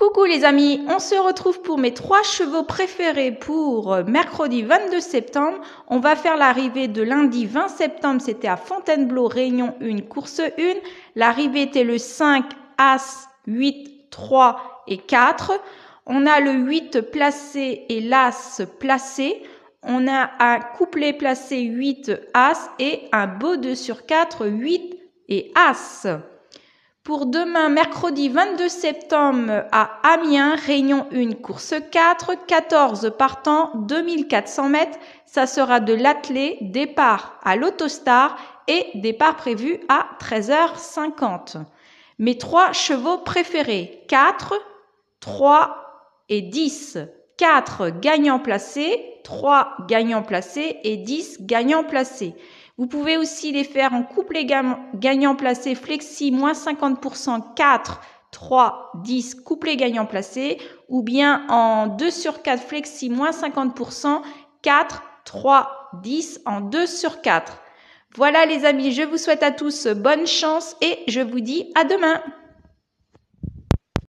Coucou les amis, on se retrouve pour mes trois chevaux préférés pour mercredi 22 septembre. On va faire l'arrivée de lundi 20 septembre, c'était à Fontainebleau, Réunion 1, course 1. L'arrivée était le 5, As, 8, 3 et 4. On a le 8 placé et l'As placé. On a un couplet placé 8 As et un beau 2 sur 4, 8 et As. Pour demain, mercredi 22 septembre à Amiens, Réunion 1, course 4, 14 partants, 2400 mètres. Ça sera de l'Attelé, départ à l'autostar et départ prévu à 13h50. Mes trois chevaux préférés, 4, 3 et 10. 4 gagnants placés, 3 gagnants placés et 10 gagnants placés. Vous pouvez aussi les faire en couplet gagnant placé flexi moins 50%, 4, 3, 10, couplet gagnant placé, ou bien en 2 sur 4 flexi moins 50%, 4, 3, 10 en 2 sur 4. Voilà les amis, je vous souhaite à tous bonne chance et je vous dis à demain.